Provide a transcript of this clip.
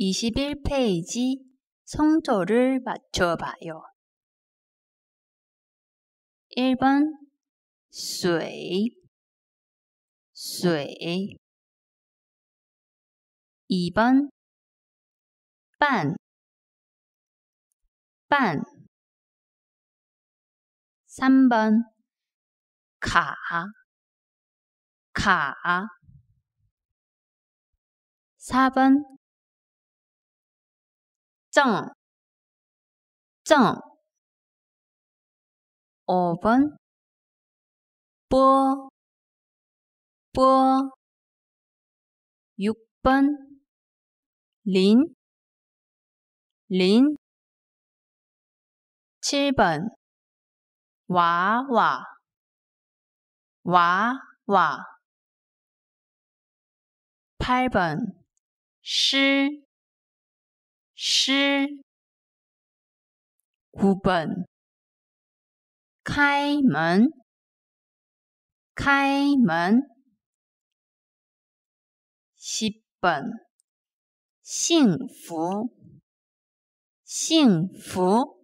21페이지 성조를 맞춰봐요. 1번 水水 2번 半半 3번 卡卡 4번 정, 정. 5번, 뽀, 뽀. 6번, 린, 린. 7번, 와, 와, 와, 와. 8번, 시, 古本，开门，开门，西本，幸福，幸福。